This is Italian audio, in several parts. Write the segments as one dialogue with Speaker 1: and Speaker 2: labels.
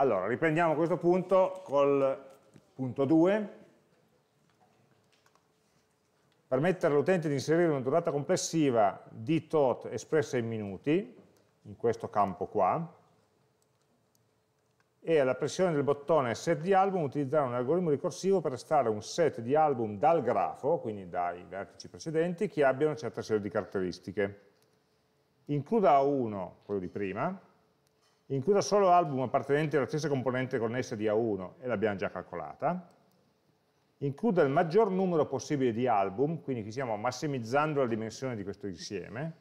Speaker 1: Allora, riprendiamo questo punto col punto 2. Permettere all'utente di inserire una durata complessiva di tot espressa in minuti, in questo campo qua, e alla pressione del bottone set di album utilizzare un algoritmo ricorsivo per estrarre un set di album dal grafo, quindi dai vertici precedenti, che abbia una certa serie di caratteristiche. Includa A1, quello di prima, includa solo album appartenenti alla stessa componente connessa di A1, e l'abbiamo già calcolata, includa il maggior numero possibile di album, quindi qui stiamo massimizzando la dimensione di questo insieme,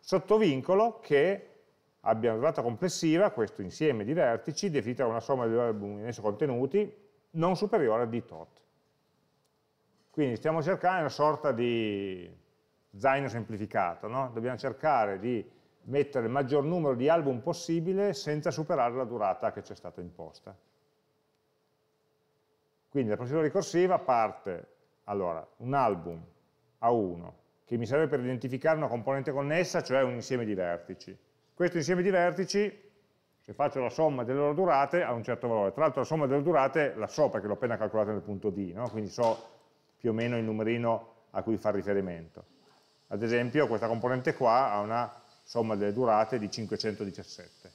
Speaker 1: sotto vincolo che abbia una durata complessiva, questo insieme di vertici, definita una somma degli album in esso contenuti, non superiore a di tot. Quindi stiamo cercando una sorta di zaino semplificato, no? dobbiamo cercare di mettere il maggior numero di album possibile senza superare la durata che ci è stata imposta. Quindi la procedura ricorsiva parte, allora, un album a 1 che mi serve per identificare una componente connessa, cioè un insieme di vertici. Questo insieme di vertici, se faccio la somma delle loro durate, ha un certo valore. Tra l'altro la somma delle durate la so perché l'ho appena calcolata nel punto D, no? quindi so più o meno il numerino a cui fa riferimento. Ad esempio questa componente qua ha una somma delle durate di 517.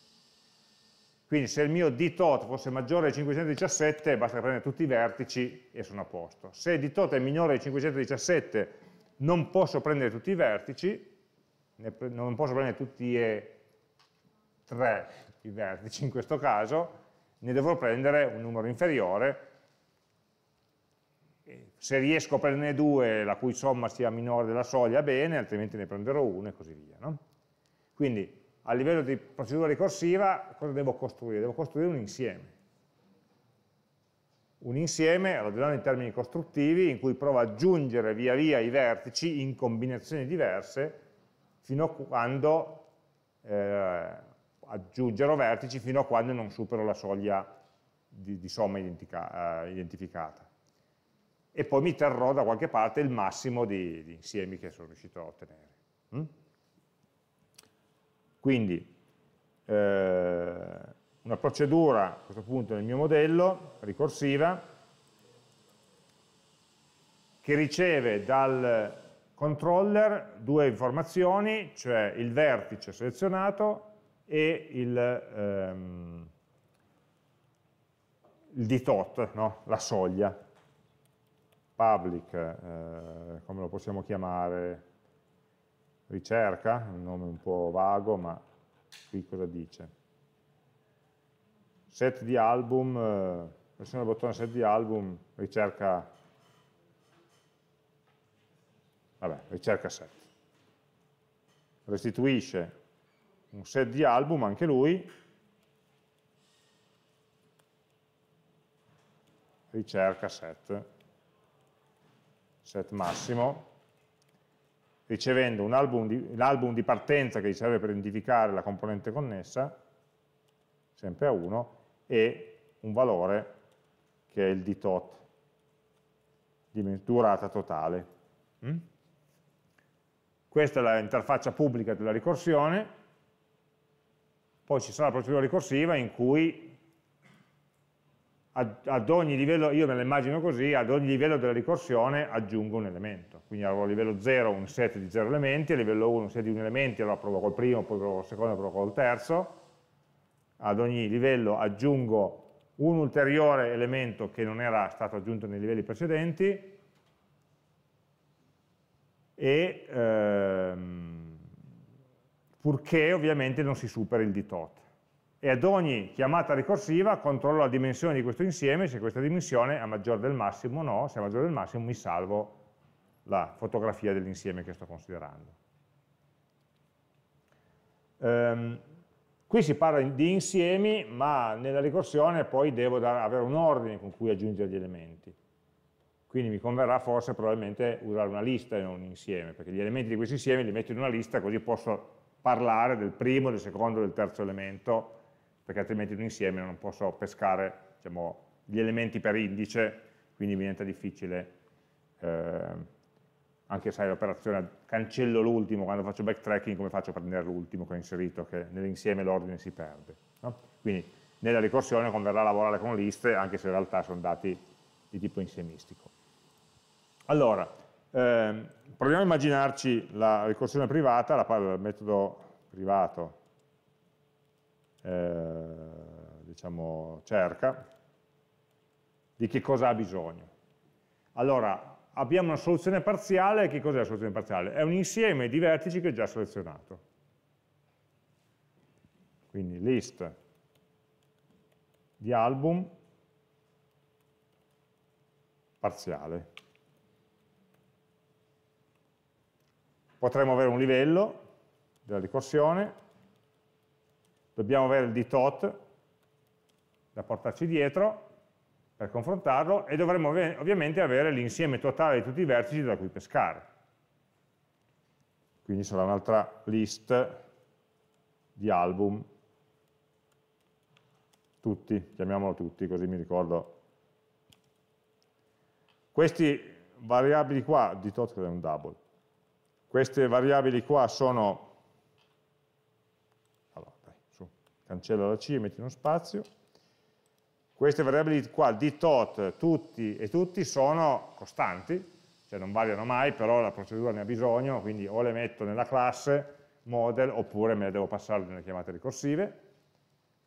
Speaker 1: Quindi se il mio d tot fosse maggiore di 517 basta prendere tutti i vertici e sono a posto. Se d tot è minore di 517 non posso prendere tutti i vertici, non posso prendere tutti e tre i vertici in questo caso, ne dovrò prendere un numero inferiore. Se riesco a prenderne due, la cui somma sia minore della soglia, bene, altrimenti ne prenderò uno e così via. No? Quindi a livello di procedura ricorsiva cosa devo costruire? Devo costruire un insieme. Un insieme, ragionando in termini costruttivi, in cui provo ad aggiungere via via i vertici in combinazioni diverse fino a quando eh, aggiungerò vertici fino a quando non supero la soglia di, di somma identica, eh, identificata. E poi mi terrò da qualche parte il massimo di, di insiemi che sono riuscito a ottenere. Mm? Quindi eh, una procedura, a questo punto nel mio modello, ricorsiva, che riceve dal controller due informazioni, cioè il vertice selezionato e il, ehm, il DTOT, no? la soglia, public, eh, come lo possiamo chiamare, ricerca, un nome un po' vago, ma qui cosa dice? Set di album, pressione eh, del bottone set di album, ricerca, vabbè, ricerca set. Restituisce un set di album, anche lui, ricerca set, set massimo, ricevendo un album di, l'album di partenza che gli serve per identificare la componente connessa, sempre a 1, e un valore che è il dtot di durata totale. Mm? Questa è l'interfaccia pubblica della ricorsione, poi ci sarà la procedura ricorsiva in cui ad, ogni livello, io me la immagino così, ad ogni livello della ricorsione aggiungo un elemento, quindi avrò a livello 0 un set di 0 elementi, a livello 1 un set di 1 elemento, allora provo col primo, poi provo col secondo, provo col terzo, ad ogni livello aggiungo un ulteriore elemento che non era stato aggiunto nei livelli precedenti e ehm, purché ovviamente non si superi il di tot e ad ogni chiamata ricorsiva controllo la dimensione di questo insieme, se questa dimensione è maggiore del massimo o no, se è maggiore del massimo mi salvo la fotografia dell'insieme che sto considerando. Um, qui si parla di insiemi, ma nella ricorsione poi devo dare, avere un ordine con cui aggiungere gli elementi. Quindi mi converrà forse probabilmente usare una lista e non un insieme, perché gli elementi di questo insieme li metto in una lista così posso parlare del primo, del secondo, del terzo elemento, perché altrimenti in un insieme non posso pescare diciamo, gli elementi per indice, quindi mi diventa difficile, eh, anche se l'operazione cancello l'ultimo, quando faccio backtracking come faccio a prendere l'ultimo che ho inserito, che nell'insieme l'ordine si perde. No? Quindi nella ricorsione converrà lavorare con liste, anche se in realtà sono dati di tipo insiemistico. Allora, ehm, proviamo a immaginarci la ricorsione privata, la, il metodo privato eh, diciamo, cerca di che cosa ha bisogno. Allora, abbiamo una soluzione parziale, che cos'è la soluzione parziale? È un insieme di vertici che ho già selezionato. Quindi list di album parziale. Potremmo avere un livello della ricorsione dobbiamo avere il dtot da portarci dietro per confrontarlo e dovremmo ovviamente avere l'insieme totale di tutti i vertici da cui pescare. Quindi sarà un'altra list di album, tutti, chiamiamolo tutti così mi ricordo. Queste variabili qua, di tot è un double, queste variabili qua sono cancello la C e metti uno spazio. Queste variabili qua, di tot, tutti e tutti, sono costanti, cioè non variano mai, però la procedura ne ha bisogno, quindi o le metto nella classe model oppure me le devo passare nelle chiamate ricorsive,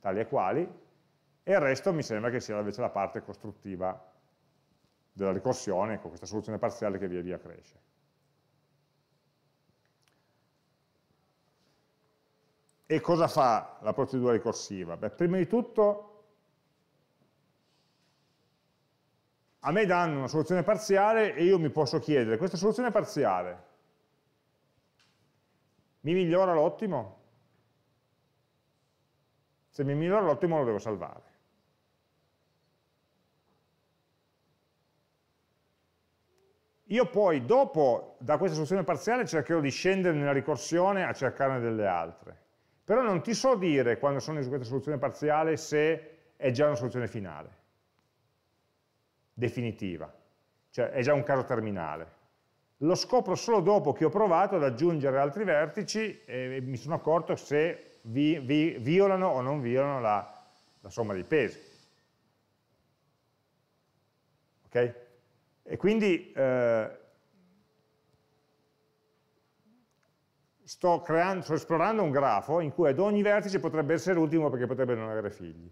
Speaker 1: tali e quali, e il resto mi sembra che sia invece la parte costruttiva della ricorsione, con questa soluzione parziale che via via cresce. E cosa fa la procedura ricorsiva? Beh, prima di tutto a me danno una soluzione parziale e io mi posso chiedere, questa soluzione parziale mi migliora l'ottimo? Se mi migliora l'ottimo lo devo salvare. Io poi dopo, da questa soluzione parziale, cercherò di scendere nella ricorsione a cercarne delle altre. Però non ti so dire, quando sono in questa soluzione parziale, se è già una soluzione finale, definitiva, cioè è già un caso terminale. Lo scopro solo dopo che ho provato ad aggiungere altri vertici e mi sono accorto se vi, vi violano o non violano la, la somma dei pesi. Ok? E quindi eh, sto, creando, sto esplorando un grafo in cui ad ogni vertice potrebbe essere l'ultimo perché potrebbe non avere figli.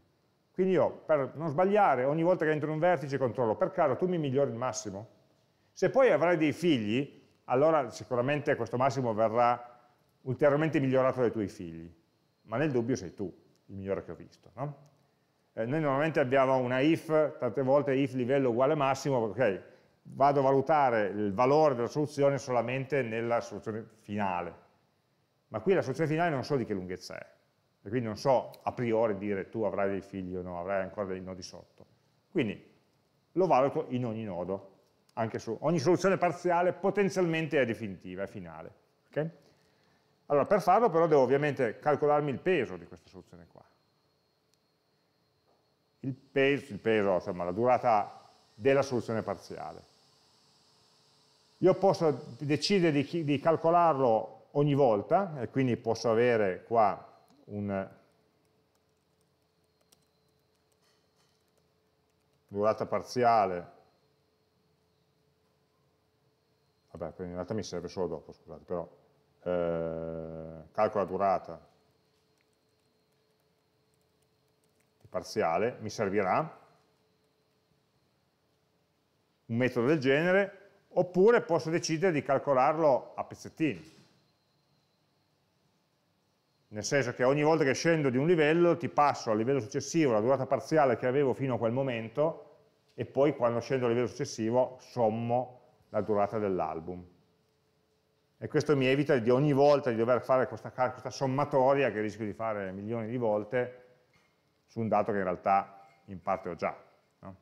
Speaker 1: Quindi io, per non sbagliare, ogni volta che entro in un vertice controllo, per caso tu mi migliori il massimo? Se poi avrai dei figli, allora sicuramente questo massimo verrà ulteriormente migliorato dai tuoi figli, ma nel dubbio sei tu il migliore che ho visto. No? Eh, noi normalmente abbiamo una if, tante volte if livello uguale massimo, ok, vado a valutare il valore della soluzione solamente nella soluzione finale, ma qui la soluzione finale non so di che lunghezza è, e quindi non so a priori dire tu avrai dei figli o no, avrai ancora dei nodi sotto. Quindi lo valuto in ogni nodo, anche su ogni soluzione parziale potenzialmente è definitiva, è finale. Okay? Allora, per farlo però devo ovviamente calcolarmi il peso di questa soluzione qua. Il peso, il peso insomma, la durata della soluzione parziale. Io posso decidere di, di calcolarlo ogni volta, e quindi posso avere qua un durata parziale, vabbè in realtà mi serve solo dopo, scusate, però eh, calcola durata parziale, mi servirà un metodo del genere, oppure posso decidere di calcolarlo a pezzettini nel senso che ogni volta che scendo di un livello ti passo al livello successivo la durata parziale che avevo fino a quel momento e poi quando scendo al livello successivo sommo la durata dell'album. E questo mi evita di ogni volta di dover fare questa, questa sommatoria che rischio di fare milioni di volte su un dato che in realtà in parte ho già. No?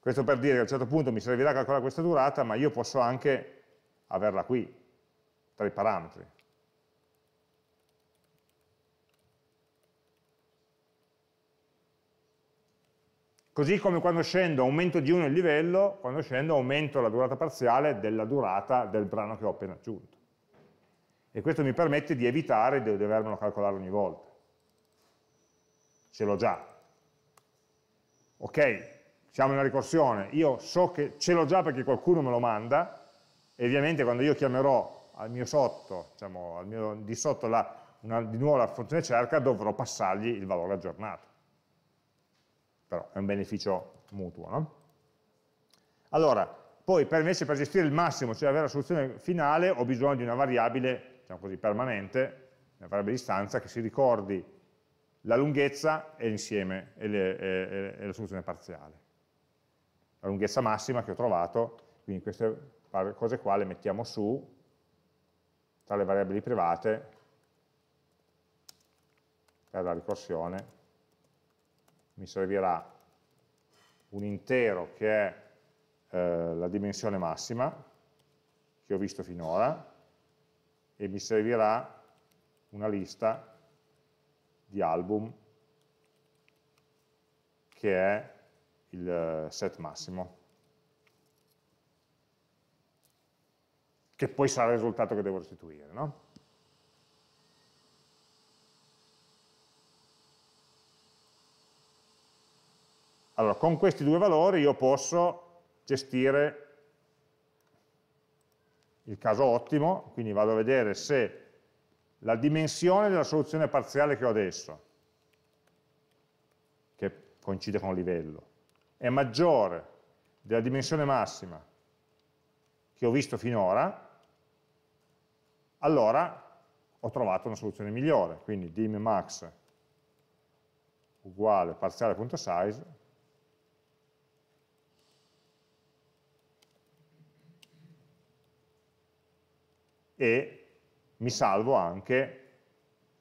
Speaker 1: Questo per dire che a un certo punto mi servirà a calcolare questa durata, ma io posso anche averla qui, tra i parametri. Così come quando scendo aumento di 1 il livello, quando scendo aumento la durata parziale della durata del brano che ho appena aggiunto. E questo mi permette di evitare di dovermelo calcolare ogni volta. Ce l'ho già. Ok, siamo in una ricorsione, io so che ce l'ho già perché qualcuno me lo manda, e ovviamente quando io chiamerò al mio sotto, diciamo, al mio, di sotto la, una, di nuovo la funzione cerca, dovrò passargli il valore aggiornato però è un beneficio mutuo. No? Allora, poi per invece per gestire il massimo, cioè avere la soluzione finale, ho bisogno di una variabile, diciamo così, permanente, una variabile di stanza che si ricordi la lunghezza e l'insieme e, e, e, la soluzione parziale. La lunghezza massima che ho trovato, quindi queste cose qua le mettiamo su tra le variabili private per la ricorsione mi servirà un intero che è eh, la dimensione massima che ho visto finora e mi servirà una lista di album che è il eh, set massimo che poi sarà il risultato che devo restituire. No? Allora, con questi due valori io posso gestire il caso ottimo, quindi vado a vedere se la dimensione della soluzione parziale che ho adesso, che coincide con il livello, è maggiore della dimensione massima che ho visto finora, allora ho trovato una soluzione migliore, quindi dim max uguale parziale.size e mi salvo anche,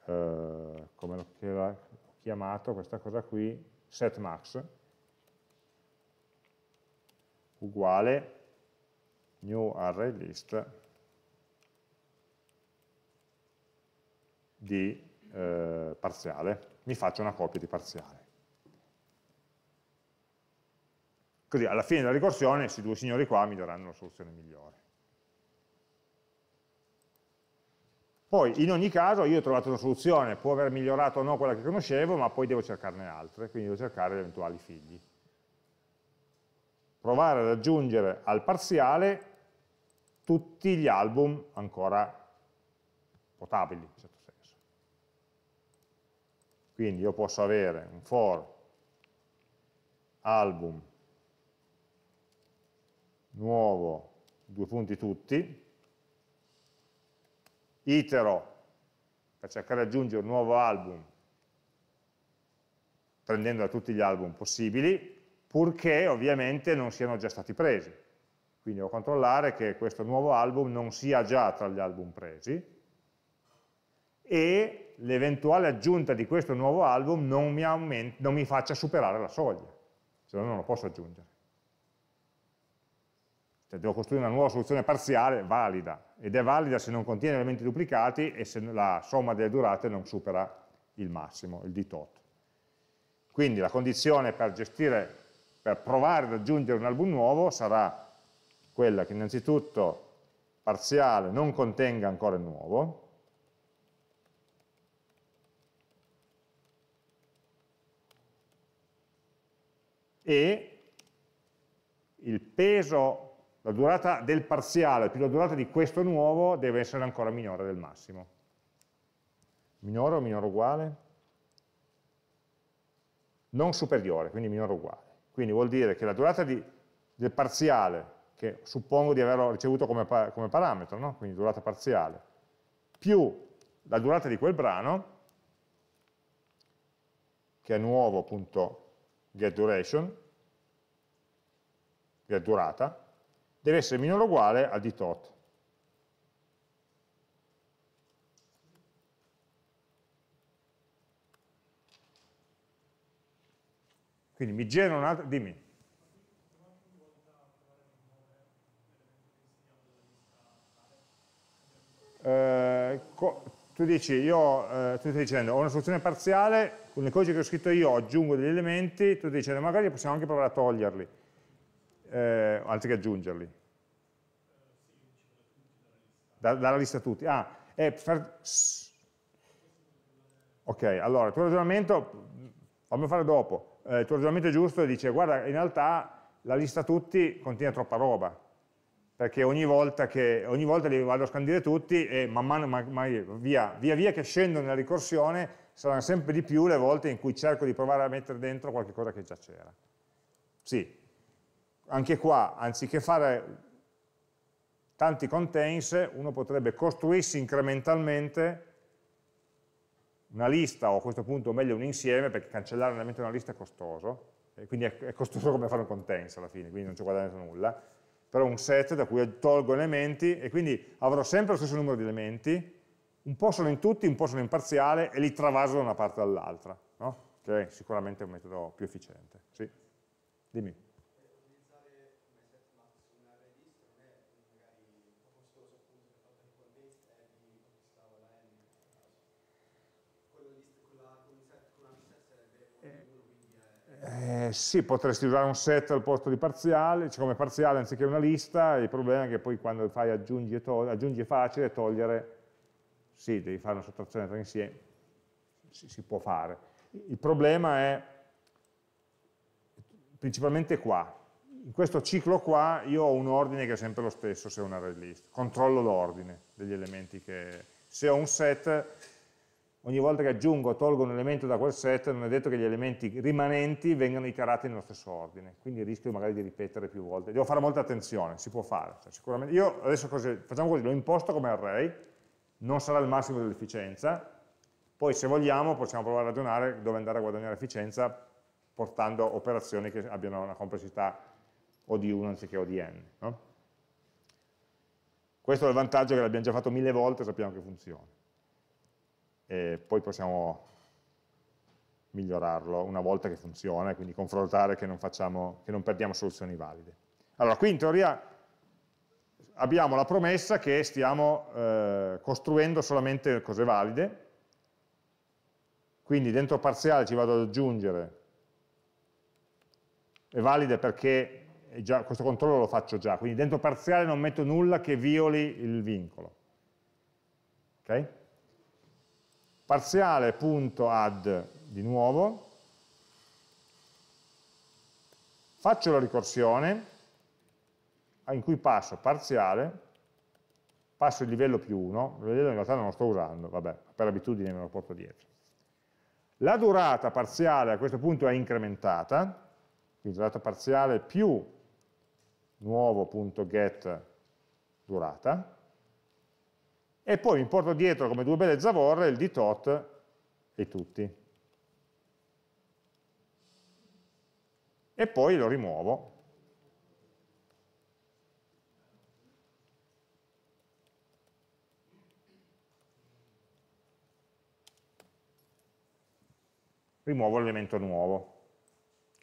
Speaker 1: eh, come l'ho chiamato questa cosa qui, setMax uguale new array list di eh, parziale, mi faccio una copia di parziale. Così alla fine della ricorsione questi due signori qua mi daranno la soluzione migliore. Poi in ogni caso io ho trovato una soluzione, può aver migliorato o no quella che conoscevo, ma poi devo cercarne altre, quindi devo cercare eventuali figli. Provare ad aggiungere al parziale tutti gli album ancora potabili, in certo senso. Quindi io posso avere un for album nuovo, due punti tutti, itero per cercare di aggiungere un nuovo album prendendo da tutti gli album possibili, purché ovviamente non siano già stati presi. Quindi devo controllare che questo nuovo album non sia già tra gli album presi e l'eventuale aggiunta di questo nuovo album non mi, non mi faccia superare la soglia, se no non lo posso aggiungere cioè devo costruire una nuova soluzione parziale valida, ed è valida se non contiene elementi duplicati e se la somma delle durate non supera il massimo, il d tot. Quindi la condizione per gestire, per provare ad aggiungere un album nuovo sarà quella che innanzitutto parziale non contenga ancora il nuovo, e il peso la durata del parziale più la durata di questo nuovo deve essere ancora minore del massimo. Minore o minore uguale? Non superiore, quindi minore uguale. Quindi vuol dire che la durata di, del parziale, che suppongo di averlo ricevuto come, come parametro, no? quindi durata parziale, più la durata di quel brano, che è nuovo getDuration, getDurata, deve essere minore o uguale a di tot. Quindi mi genera un'altra, dimmi. Eh, tu dici, io, eh, tu stai dicendo, ho una soluzione parziale, con il codice che ho scritto io aggiungo degli elementi, tu dici, magari possiamo anche provare a toglierli eh, altri che aggiungerli? Da, dalla lista tutti. Ah, eh, per... Ok, allora, il tuo ragionamento, fammi fare dopo, eh, il tuo ragionamento è giusto e dice, guarda, in realtà la lista tutti contiene troppa roba, perché ogni volta, che, ogni volta li vado a scandire tutti e man mano, man, man, via, via via che scendo nella ricorsione, saranno sempre di più le volte in cui cerco di provare a mettere dentro qualche cosa che già c'era. Sì anche qua, anziché fare tanti contains, uno potrebbe costruirsi incrementalmente una lista, o a questo punto meglio un insieme, perché cancellare un una lista è costoso, quindi è costoso come fare un contains alla fine, quindi non ci guadagnato nulla, però un set da cui tolgo elementi e quindi avrò sempre lo stesso numero di elementi, un po' sono in tutti, un po' sono in parziale e li travaso da una parte all'altra, no? che è sicuramente un metodo più efficiente. Sì? Dimmi. Eh, sì, potresti usare un set al posto di parziale, cioè come parziale anziché una lista, il problema è che poi quando fai aggiungi aggiungi è facile, togliere, sì, devi fare una sottrazione tra insieme, si, si può fare. Il problema è principalmente qua, in questo ciclo qua io ho un ordine che è sempre lo stesso se è un array list, controllo l'ordine degli elementi che... Se ho un set ogni volta che aggiungo o tolgo un elemento da quel set non è detto che gli elementi rimanenti vengano iterati nello stesso ordine, quindi rischio magari di ripetere più volte. Devo fare molta attenzione, si può fare. Cioè, sicuramente. Io adesso così, facciamo così, lo imposto come array, non sarà il massimo dell'efficienza, poi se vogliamo possiamo provare a ragionare dove andare a guadagnare efficienza portando operazioni che abbiano una complessità o di 1 anziché o di n. No? Questo è il vantaggio che l'abbiamo già fatto mille volte e sappiamo che funziona e poi possiamo migliorarlo una volta che funziona, e quindi confrontare che non, facciamo, che non perdiamo soluzioni valide. Allora, qui in teoria abbiamo la promessa che stiamo eh, costruendo solamente cose valide, quindi dentro parziale ci vado ad aggiungere, è valide perché già, questo controllo lo faccio già, quindi dentro parziale non metto nulla che violi il vincolo. Okay? parziale.add di nuovo, faccio la ricorsione in cui passo parziale, passo il livello più 1, il livello in realtà non lo sto usando, vabbè, per abitudine me lo porto dietro. La durata parziale a questo punto è incrementata, quindi durata parziale più nuovo.get durata, e poi mi porto dietro come due belle zavorre il dtot e tutti. E poi lo rimuovo. Rimuovo l'elemento nuovo.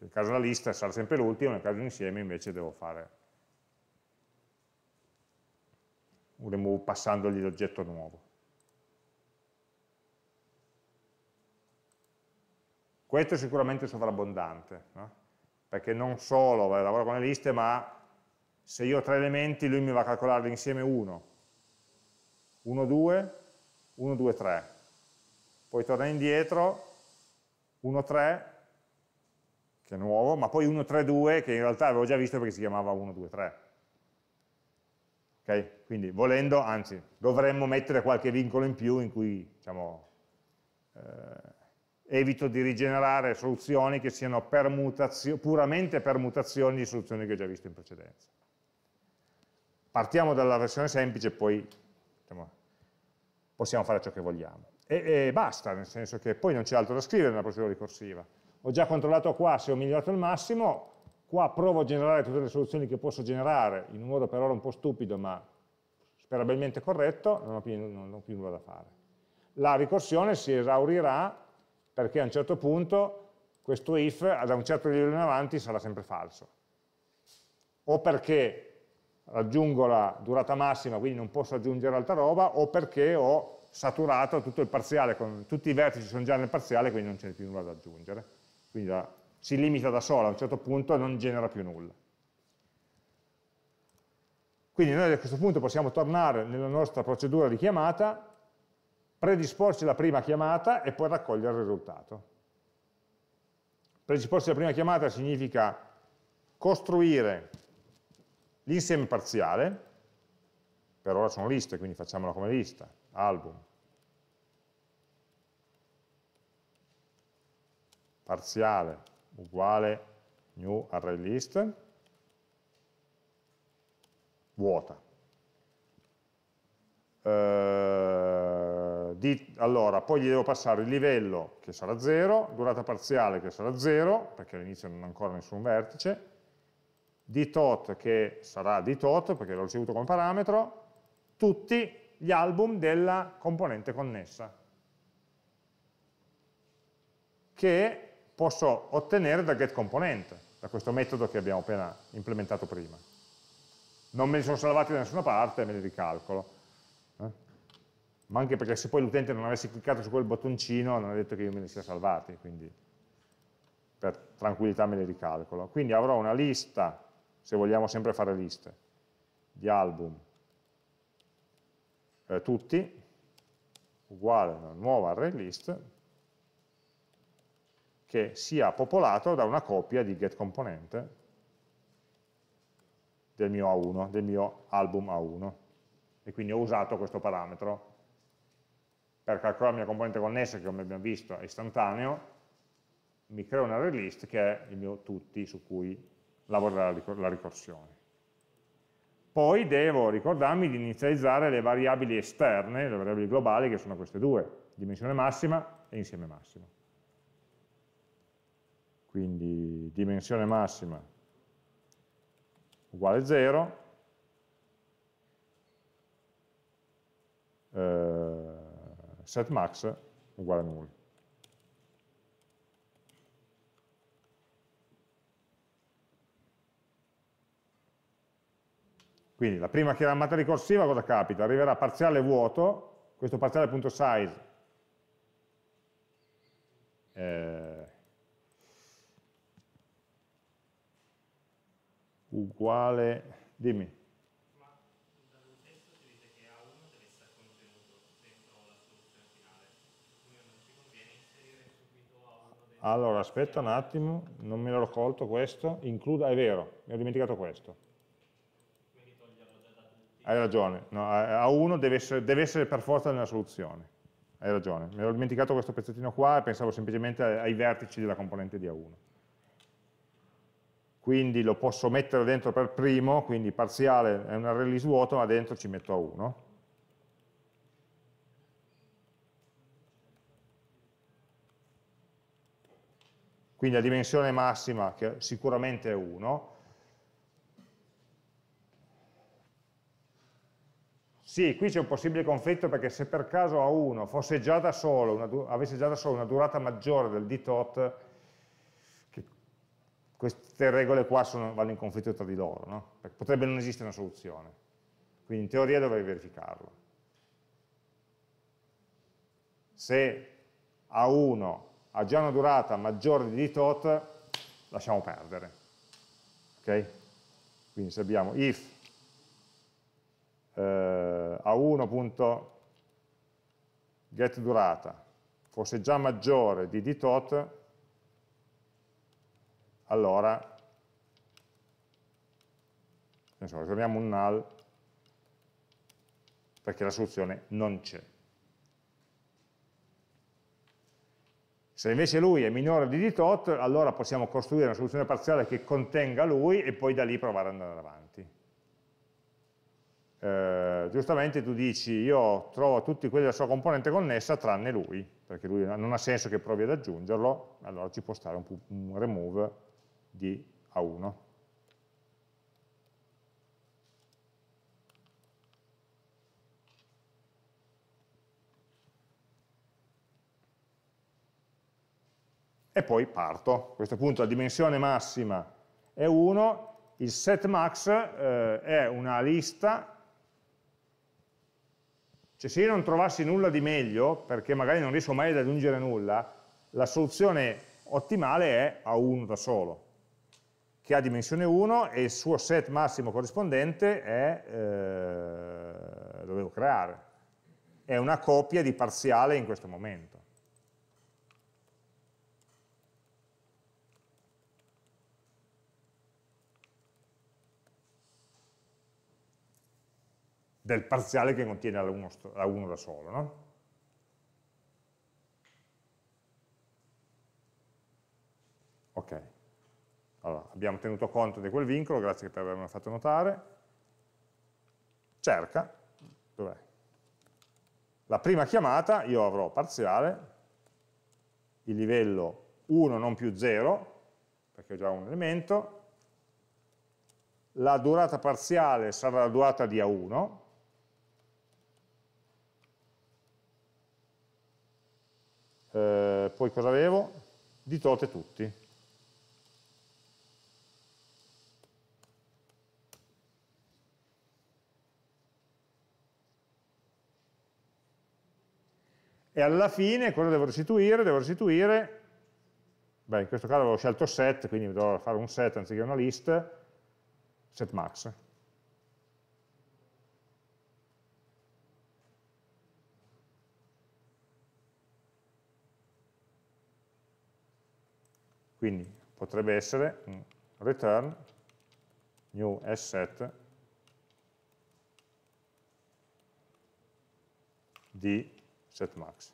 Speaker 1: Nel caso della lista sarà sempre l'ultimo, nel caso insieme invece devo fare remove passandogli l'oggetto nuovo. Questo è sicuramente sovrabbondante, no? perché non solo lavoro con le liste, ma se io ho tre elementi lui mi va a calcolare insieme uno, uno, due, uno, due, tre. Poi torna indietro, uno, tre, che è nuovo, ma poi uno, tre, due, che in realtà avevo già visto perché si chiamava uno, due, tre. Okay? Quindi volendo, anzi, dovremmo mettere qualche vincolo in più in cui diciamo, eh, evito di rigenerare soluzioni che siano puramente permutazioni di soluzioni che ho già visto in precedenza. Partiamo dalla versione semplice, poi diciamo, possiamo fare ciò che vogliamo. E, e basta, nel senso che poi non c'è altro da scrivere nella procedura ricorsiva. Ho già controllato qua se ho migliorato il massimo, Qua provo a generare tutte le soluzioni che posso generare, in un modo per ora un po' stupido, ma sperabilmente corretto, non ho più, non ho più nulla da fare. La ricorsione si esaurirà perché a un certo punto questo if da un certo livello in avanti sarà sempre falso. O perché raggiungo la durata massima, quindi non posso aggiungere altra roba, o perché ho saturato tutto il parziale, tutti i vertici sono già nel parziale, quindi non c'è più nulla da aggiungere. Quindi da si limita da sola, a un certo punto e non genera più nulla. Quindi noi a questo punto possiamo tornare nella nostra procedura di chiamata, predisporci la prima chiamata e poi raccogliere il risultato. Predisporsi la prima chiamata significa costruire l'insieme parziale, per ora sono liste, quindi facciamola come lista, album, parziale uguale new array list vuota. Eh, di, allora, poi gli devo passare il livello che sarà 0, durata parziale che sarà 0, perché all'inizio non ho ancora nessun vertice, di tot che sarà di tot, perché l'ho ricevuto come parametro, tutti gli album della componente connessa, che posso ottenere da get da questo metodo che abbiamo appena implementato prima. Non me li sono salvati da nessuna parte, me li ricalcolo. Eh? Ma anche perché se poi l'utente non avesse cliccato su quel bottoncino, non è detto che io me li sia salvati, quindi per tranquillità me li ricalcolo. Quindi avrò una lista, se vogliamo sempre fare liste, di album eh, tutti, uguale a una nuova array list, che sia popolato da una copia di get componente del mio A1, del mio album A1. E quindi ho usato questo parametro per calcolare la mia componente connessa, che come abbiamo visto è istantaneo, mi creo un array list che è il mio tutti su cui lavorerà la ricorsione. Poi devo ricordarmi di inizializzare le variabili esterne, le variabili globali, che sono queste due, dimensione massima e insieme massimo quindi dimensione massima uguale 0, eh, set max uguale a null. Quindi la prima chiamata ricorsiva cosa capita? Arriverà parziale vuoto, questo parziale.size eh, uguale, dimmi. Allora, aspetta un attimo, non me l'ero colto questo, includa, è vero, mi ho dimenticato questo. Hai ragione, no, A1 deve essere, deve essere, per forza nella soluzione, hai ragione, mi ero dimenticato questo pezzettino qua e pensavo semplicemente ai vertici della componente di A1 quindi lo posso mettere dentro per primo, quindi parziale è un array release vuoto, ma dentro ci metto a 1. Quindi la dimensione massima che sicuramente è 1. Sì, qui c'è un possibile conflitto perché se per caso A1 avesse già da solo una durata maggiore del dtot, queste regole qua sono, vanno in conflitto tra di loro, no? perché potrebbe non esistere una soluzione. Quindi in teoria dovrei verificarlo. Se A1 ha già una durata maggiore di tot, lasciamo perdere. Ok? Quindi se abbiamo if eh, A1.getDurata fosse già maggiore di dtot, allora insomma, ritorniamo un null perché la soluzione non c'è. Se invece lui è minore di tot, allora possiamo costruire una soluzione parziale che contenga lui e poi da lì provare ad andare avanti. Eh, giustamente tu dici io trovo tutti quelli della sua componente connessa tranne lui, perché lui non ha senso che provi ad aggiungerlo, allora ci può stare un, un remove di A1. E poi parto. A questo punto la dimensione massima è 1, il set max eh, è una lista cioè se io non trovassi nulla di meglio, perché magari non riesco mai ad aggiungere nulla, la soluzione ottimale è A1 da solo che ha dimensione 1 e il suo set massimo corrispondente è, eh, lo devo creare, è una copia di parziale in questo momento. del parziale che contiene la 1, da solo. No? Ok. Allora, abbiamo tenuto conto di quel vincolo, grazie per avermelo fatto notare. Cerca, dov'è? La prima chiamata io avrò parziale, il livello 1 non più 0, perché ho già un elemento, la durata parziale sarà la durata di A1, eh, poi cosa avevo? Di tote tutti. e alla fine cosa devo restituire? Devo restituire, beh in questo caso avevo scelto set, quindi dovrò fare un set anziché una list, set max. Quindi potrebbe essere un return new asset di set the marks.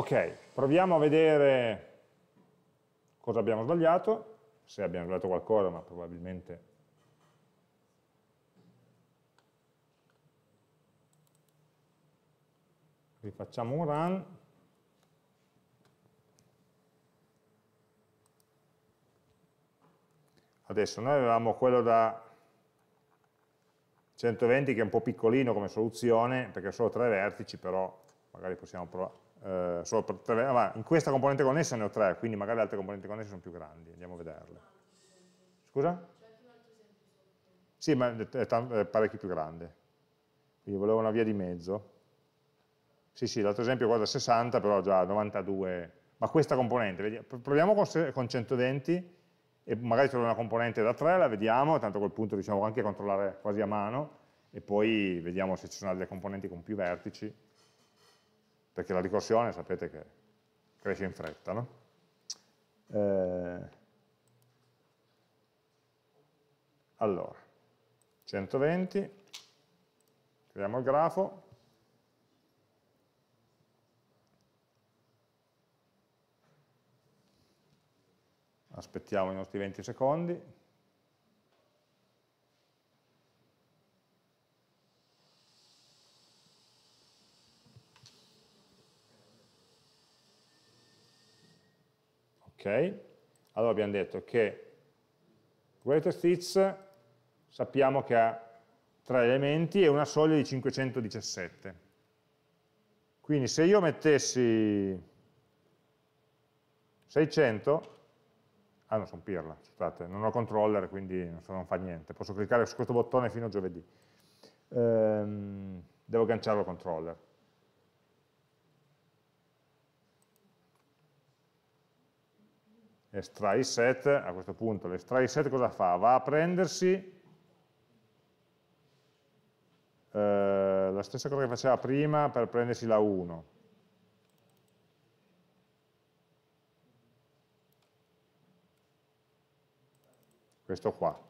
Speaker 1: Ok, proviamo a vedere cosa abbiamo sbagliato, se abbiamo sbagliato qualcosa, ma probabilmente... Rifacciamo un run. Adesso noi avevamo quello da 120 che è un po' piccolino come soluzione, perché sono tre vertici, però magari possiamo provare eh, ah, in questa componente connessa ne ho tre, quindi magari le altre componenti connesse sono più grandi, andiamo a vederle. Scusa? Sì, ma è parecchio più grande, quindi volevo una via di mezzo. Sì, sì, l'altro esempio è da 60, però già 92, ma questa componente, proviamo con 120 e magari trovo una componente da 3, la vediamo, tanto a quel punto riusciamo anche a controllare quasi a mano e poi vediamo se ci sono altre componenti con più vertici perché la ricorsione sapete che cresce in fretta. No? Eh, allora, 120, creiamo il grafo, aspettiamo i nostri 20 secondi, Ok? Allora abbiamo detto che greatest hits sappiamo che ha tre elementi e una soglia di 517. Quindi se io mettessi 600, ah no, sono pirla, scusate, non ho controller, quindi non, so, non fa niente, posso cliccare su questo bottone fino a giovedì. Ehm, devo agganciarlo al controller. Estrai set, a questo punto l'estrai set cosa fa? Va a prendersi eh, la stessa cosa che faceva prima per prendersi la 1. Questo qua.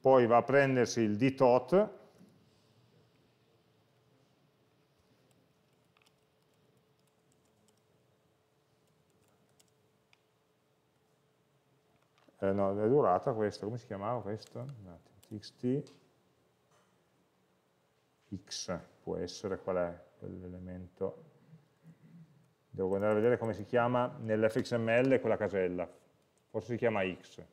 Speaker 1: Poi va a prendersi il dtot, eh, no, è durata questa, come si chiamava questa? txt x può essere, qual è l'elemento? Devo andare a vedere come si chiama nell'fxml quella casella, forse si chiama x,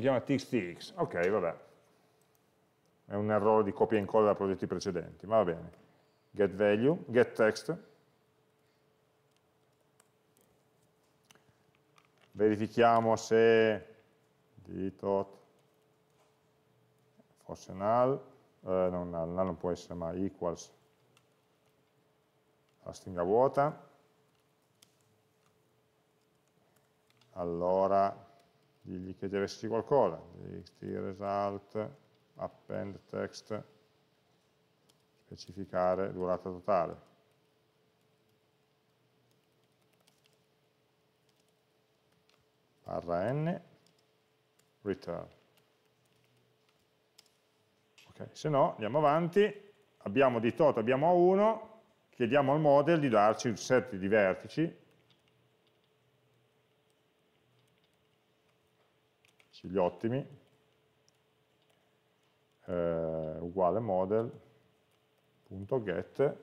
Speaker 1: si chiama txtx, ok vabbè, è un errore di copia e incolla da progetti precedenti, ma va bene, get value, get text, verifichiamo se ditot fosse null, eh, non null, null non può essere ma equals la stringa vuota, allora gli che qualcosa, dxt result, append text, specificare durata totale. barra n, return. Okay, se no andiamo avanti, abbiamo di tot, abbiamo a1, chiediamo al model di darci un set di vertici gli ottimi, eh, uguale model.get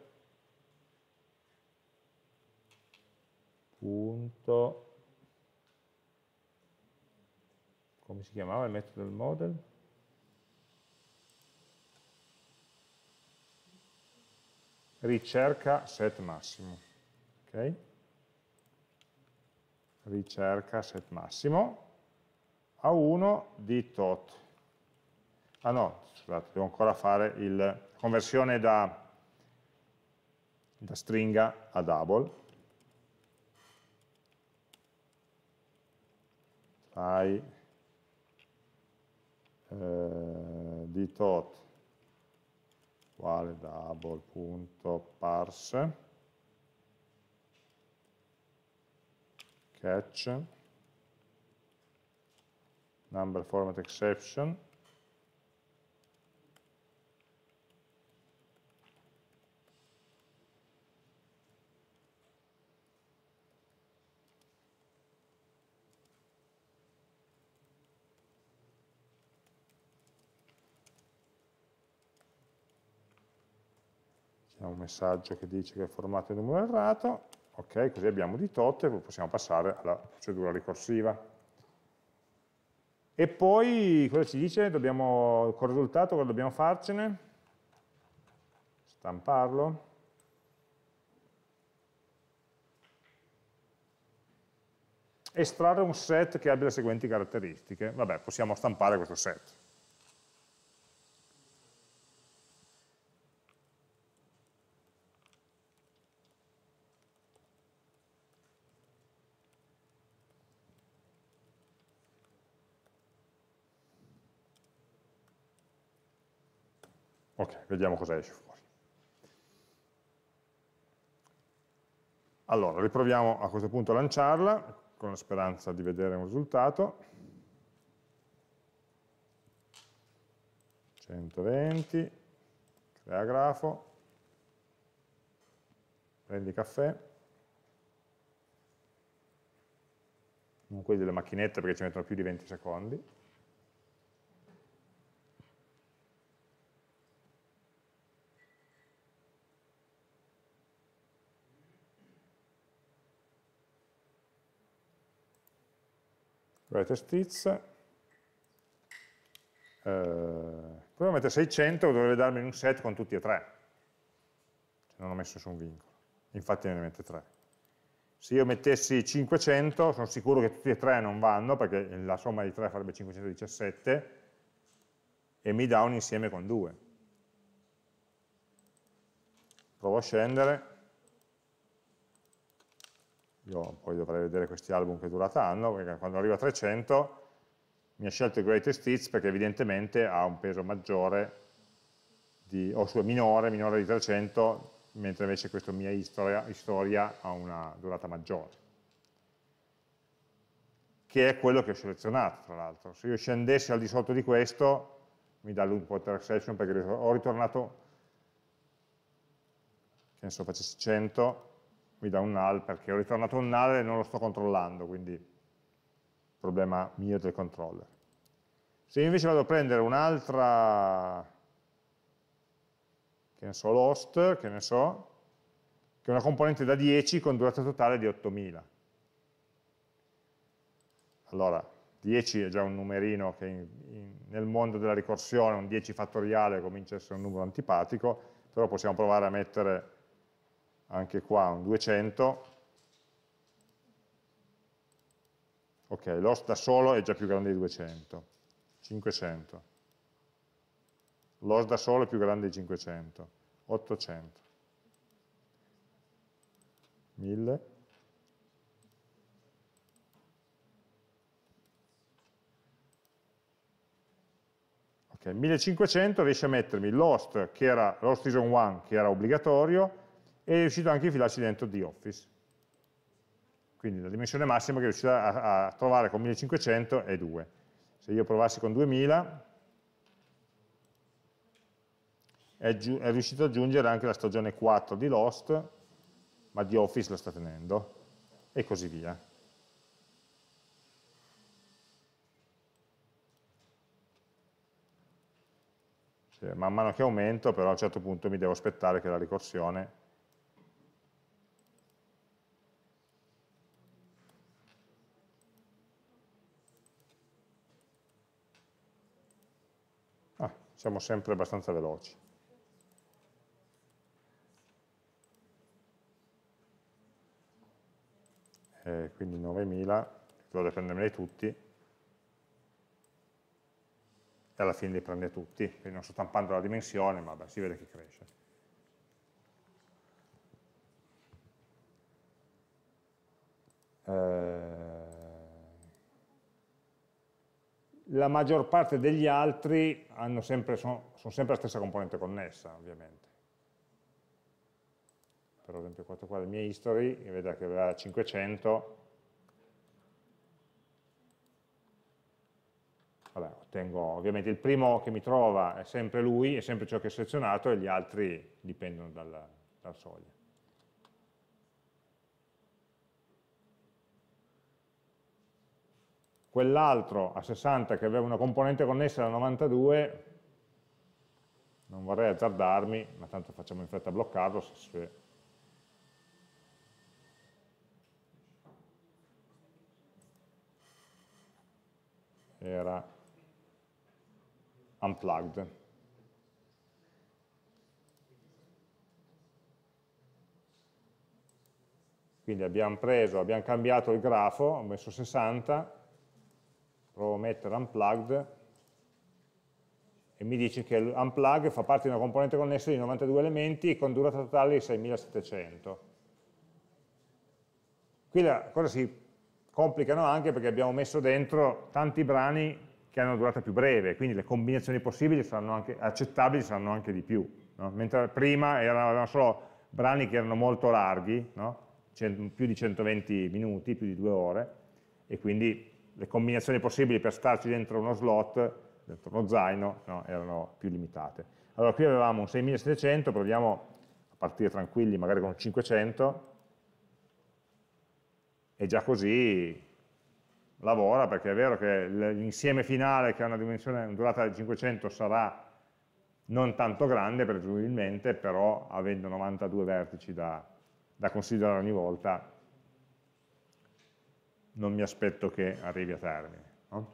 Speaker 1: punto come si chiamava il metodo del model? ricerca set massimo ok? ricerca set massimo a1 di tot. Ah no, scusate, devo ancora fare la conversione da, da stringa a double. hai eh, di tot uguale double.parse catch number format exception. C'è un messaggio che dice che è formato in numero errato, ok, così abbiamo di tot e possiamo passare alla procedura ricorsiva. E poi cosa ci dice? Dobbiamo, col risultato cosa dobbiamo farcene? Stamparlo. Estrarre un set che abbia le seguenti caratteristiche. Vabbè, possiamo stampare questo set. Ok, vediamo cosa esce fuori. Allora, riproviamo a questo punto a lanciarla, con la speranza di vedere un risultato. 120, crea grafo, prendi caffè. Non quelli delle macchinette perché ci mettono più di 20 secondi. guardate stizza, eh, provo a mettere 600, dovrebbe darmi un set con tutti e tre, cioè, non ho messo nessun vincolo, infatti ne mette tre. Se io mettessi 500, sono sicuro che tutti e tre non vanno, perché la somma di tre farebbe 517, e mi dà un insieme con due. Provo a scendere, io poi dovrei vedere questi album che durata hanno, perché quando arriva a 300 mi ha scelto i greatest hits perché evidentemente ha un peso maggiore di, o su minore, minore di 300, mentre invece questa mia historia, storia ha una durata maggiore. Che è quello che ho selezionato, tra l'altro. Se io scendessi al di sotto di questo, mi dà loop exception perché ho ritornato, che ne so, facessi 100, mi dà un null perché ho ritornato un null e non lo sto controllando, quindi problema mio del controller. Se invece vado a prendere un'altra, che ne so, l'host, che ne so, che è una componente da 10 con durata totale di 8000. Allora, 10 è già un numerino che in, in, nel mondo della ricorsione, un 10 fattoriale comincia a essere un numero antipatico, però possiamo provare a mettere anche qua un 200, ok, l'host da solo è già più grande di 200, 500, l'host da solo è più grande di 500, 800, 1000, 1500 riesce a mettermi l'host che era l'host season 1 che era obbligatorio e è riuscito anche a infilarci dentro The Office. Quindi la dimensione massima che riuscirà a, a trovare con 1500 è 2. Se io provassi con 2000 è, è riuscito ad aggiungere anche la stagione 4 di Lost, ma The Office lo sta tenendo, e così via. Cioè, man mano che aumento, però a un certo punto mi devo aspettare che la ricorsione siamo sempre abbastanza veloci. Eh, quindi 9000, vado a prendermeli tutti, e alla fine li prende tutti, quindi non sto stampando la dimensione, ma beh, si vede che cresce. Eh, la maggior parte degli altri sempre, sono, sono sempre la stessa componente connessa, ovviamente. Per esempio questo qua del mio history, che vedete che aveva 500, Vabbè, ottengo ovviamente il primo che mi trova è sempre lui, è sempre ciò che ho selezionato e gli altri dipendono dalla, dalla soglia. quell'altro a 60 che aveva una componente connessa da 92, non vorrei azzardarmi, ma tanto facciamo in fretta a bloccarlo se era unplugged. Quindi abbiamo preso, abbiamo cambiato il grafo, ho messo 60, provo a mettere unplugged e mi dice che unplug fa parte di una componente connessa di 92 elementi con durata totale di 6700. Qui la cosa si complicano anche perché abbiamo messo dentro tanti brani che hanno durata più breve, quindi le combinazioni possibili saranno anche accettabili saranno anche di più. No? Mentre prima erano solo brani che erano molto larghi, no? più di 120 minuti, più di due ore, e quindi le combinazioni possibili per starci dentro uno slot, dentro uno zaino, no, erano più limitate. Allora qui avevamo un 6700, proviamo a partire tranquilli magari con un 500, e già così lavora, perché è vero che l'insieme finale che ha una dimensione, una durata di 500 sarà non tanto grande presumibilmente, però avendo 92 vertici da, da considerare ogni volta non mi aspetto che arrivi a termine. No?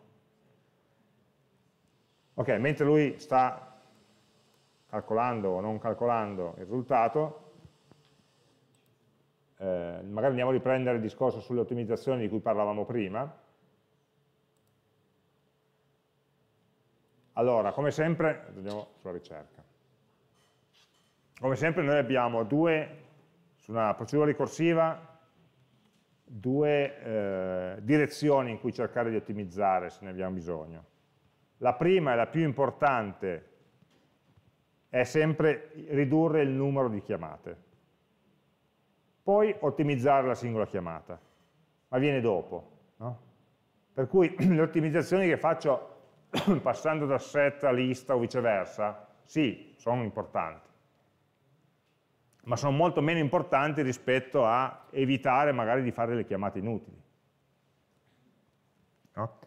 Speaker 1: Ok, mentre lui sta calcolando o non calcolando il risultato, eh, magari andiamo a riprendere il discorso sulle ottimizzazioni di cui parlavamo prima. Allora, come sempre, andiamo sulla ricerca. Come sempre noi abbiamo due, su una procedura ricorsiva, due eh, direzioni in cui cercare di ottimizzare se ne abbiamo bisogno. La prima e la più importante è sempre ridurre il numero di chiamate, poi ottimizzare la singola chiamata, ma viene dopo. No? Per cui le ottimizzazioni che faccio passando da set a lista o viceversa, sì, sono importanti, ma sono molto meno importanti rispetto a evitare magari di fare le chiamate inutili. No?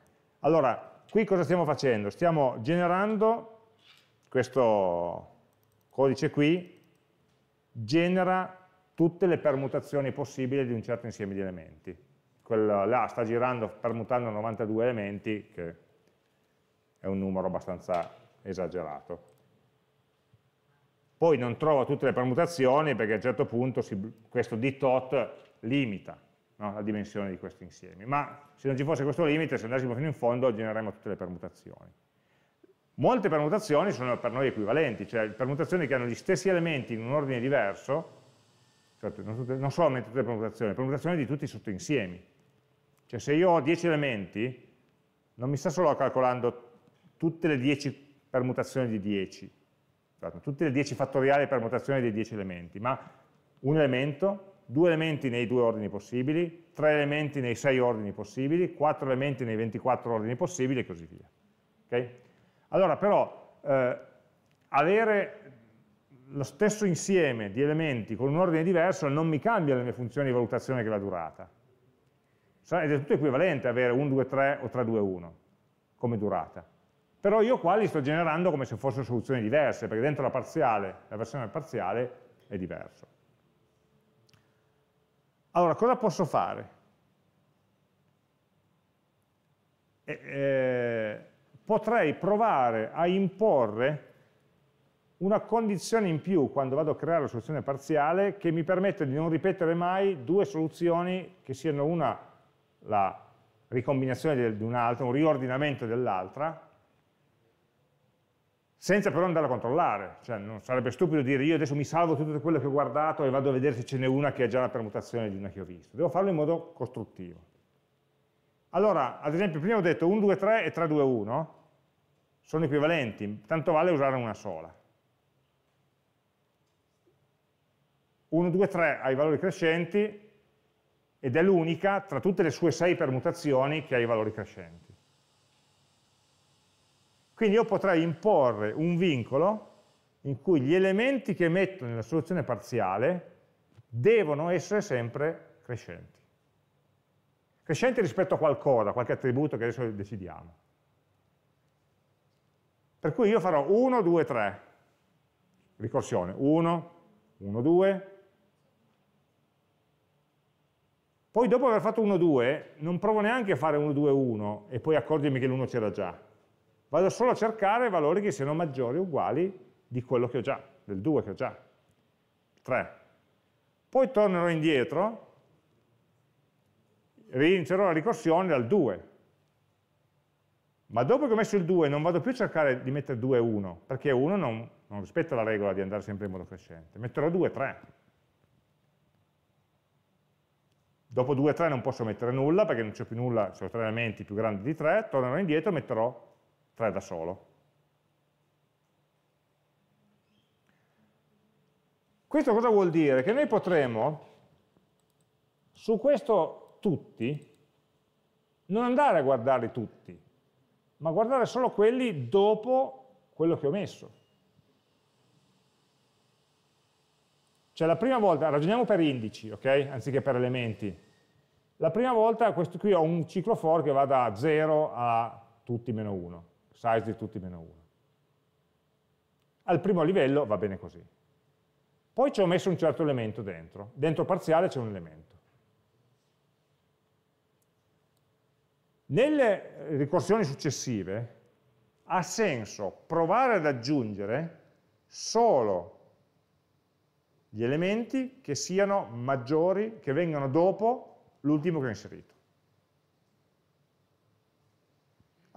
Speaker 1: Allora, qui cosa stiamo facendo? Stiamo generando questo codice qui, genera tutte le permutazioni possibili di un certo insieme di elementi. Quello là sta girando, permutando 92 elementi, che è un numero abbastanza esagerato poi non trova tutte le permutazioni perché a un certo punto si, questo dtot limita no, la dimensione di questi insiemi, ma se non ci fosse questo limite, se andassimo fino in fondo, genereremmo tutte le permutazioni. Molte permutazioni sono per noi equivalenti, cioè permutazioni che hanno gli stessi elementi in un ordine diverso, cioè non, tutte, non solamente tutte le permutazioni, permutazioni di tutti i sottoinsiemi. Cioè se io ho 10 elementi, non mi sta solo calcolando tutte le 10 permutazioni di 10, tutte le 10 fattoriali per mutazione dei 10 elementi, ma un elemento, due elementi nei due ordini possibili, tre elementi nei 6 ordini possibili, quattro elementi nei 24 ordini possibili e così via. Okay? Allora però eh, avere lo stesso insieme di elementi con un ordine diverso non mi cambia le mie funzioni di valutazione che la durata. Ed è tutto equivalente avere 1, 2, 3 o 3, 2, 1 come durata però io qua li sto generando come se fossero soluzioni diverse, perché dentro la parziale, la versione parziale è diversa. Allora, cosa posso fare? Eh, eh, potrei provare a imporre una condizione in più quando vado a creare la soluzione parziale che mi permette di non ripetere mai due soluzioni che siano una la ricombinazione di un'altra, un riordinamento dell'altra, senza però andare a controllare, cioè non sarebbe stupido dire io adesso mi salvo tutto quello che ho guardato e vado a vedere se ce n'è una che ha già la permutazione di una che ho visto, devo farlo in modo costruttivo. Allora, ad esempio, prima ho detto 1, 2, 3 e 3, 2, 1 sono equivalenti, tanto vale usare una sola. 1, 2, 3 ha i valori crescenti ed è l'unica tra tutte le sue 6 permutazioni che ha i valori crescenti. Quindi io potrei imporre un vincolo in cui gli elementi che metto nella soluzione parziale devono essere sempre crescenti. Crescenti rispetto a qualcosa, qualche attributo che adesso decidiamo. Per cui io farò 1, 2, 3, ricorsione, 1, 1, 2, poi dopo aver fatto 1, 2, non provo neanche a fare 1, 2, 1 e poi accorgermi che l'1 c'era già, Vado solo a cercare valori che siano maggiori o uguali di quello che ho già, del 2 che ho già. 3. Poi tornerò indietro, rinizierò la ricorsione dal 2. Ma dopo che ho messo il 2 non vado più a cercare di mettere 2 e 1, perché 1 non, non rispetta la regola di andare sempre in modo crescente. Metterò 2 e 3. Dopo 2 e 3 non posso mettere nulla, perché non c'è più nulla, sono tre elementi più grandi di 3, tornerò indietro e metterò 3 da solo. Questo cosa vuol dire? Che noi potremo su questo tutti non andare a guardarli tutti, ma guardare solo quelli dopo quello che ho messo. Cioè la prima volta, ragioniamo per indici, ok? Anziché per elementi. La prima volta questo qui ho un ciclo for che va da 0 a tutti meno 1 size di tutti meno 1. Al primo livello va bene così. Poi ci ho messo un certo elemento dentro, dentro parziale c'è un elemento. Nelle ricorsioni successive ha senso provare ad aggiungere solo gli elementi che siano maggiori, che vengano dopo l'ultimo che ho inserito.